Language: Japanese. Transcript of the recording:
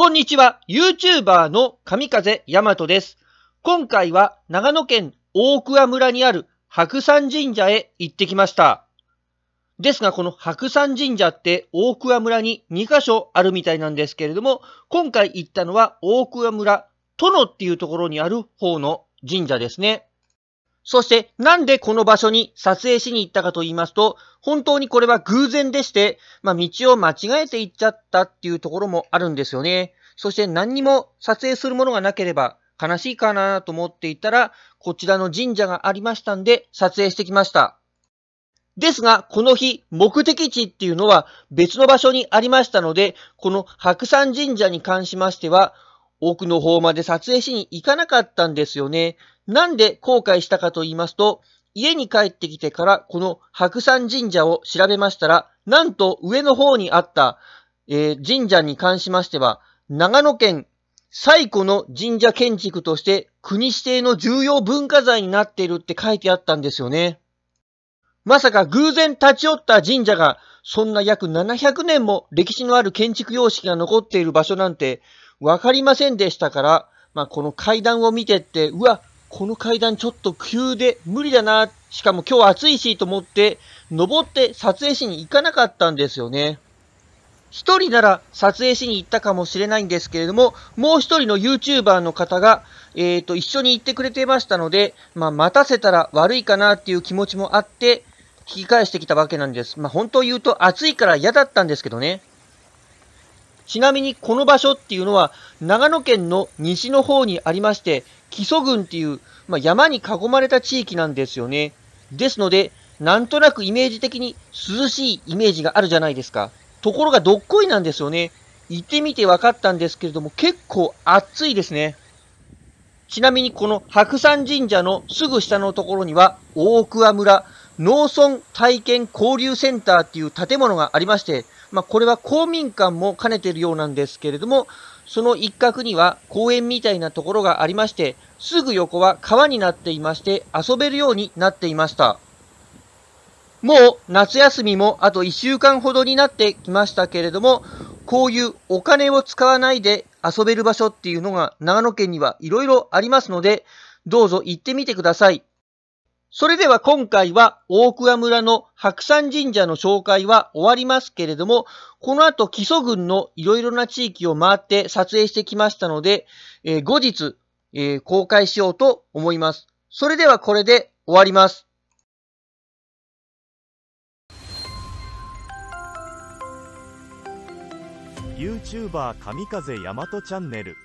こんにちは、YouTuber の神風大和です。今回は長野県大桑村にある白山神社へ行ってきました。ですが、この白山神社って大桑村に2カ所あるみたいなんですけれども、今回行ったのは大桑村殿っていうところにある方の神社ですね。そして、なんでこの場所に撮影しに行ったかと言いますと、本当にこれは偶然でして、まあ、道を間違えて行っちゃったっていうところもあるんですよね。そして何にも撮影するものがなければ悲しいかなと思っていたら、こちらの神社がありましたんで、撮影してきました。ですが、この日、目的地っていうのは別の場所にありましたので、この白山神社に関しましては、奥の方まで撮影しに行かなかったんですよね。なんで後悔したかと言いますと、家に帰ってきてからこの白山神社を調べましたら、なんと上の方にあった、えー、神社に関しましては、長野県最古の神社建築として国指定の重要文化財になっているって書いてあったんですよね。まさか偶然立ち寄った神社が、そんな約700年も歴史のある建築様式が残っている場所なんて、わかりませんでしたから、まあ、この階段を見てって、うわ、この階段ちょっと急で無理だな、しかも今日暑いしと思って、登って撮影しに行かなかったんですよね。一人なら撮影しに行ったかもしれないんですけれども、もう一人の YouTuber の方が、えっ、ー、と、一緒に行ってくれてましたので、まあ、待たせたら悪いかなっていう気持ちもあって、引き返してきたわけなんです。まあ、本当言うと暑いから嫌だったんですけどね。ちなみにこの場所っていうのは、長野県の西の方にありまして、木曽郡っていう、まあ、山に囲まれた地域なんですよね。ですので、なんとなくイメージ的に涼しいイメージがあるじゃないですか。ところがどっこいなんですよね。行ってみて分かったんですけれども、結構暑いですね。ちなみにこの白山神社のすぐ下のところには、大桑村、農村体験交流センターっていう建物がありまして、まあ、これは公民館も兼ねているようなんですけれども、その一角には公園みたいなところがありまして、すぐ横は川になっていまして、遊べるようになっていました。もう夏休みもあと一週間ほどになってきましたけれども、こういうお金を使わないで遊べる場所っていうのが長野県にはいろいろありますので、どうぞ行ってみてください。それでは今回は大桑村の白山神社の紹介は終わりますけれども、この後基礎群のいろいろな地域を回って撮影してきましたので、えー、後日、えー、公開しようと思います。それではこれで終わります。YouTuber 神風大和チャンネル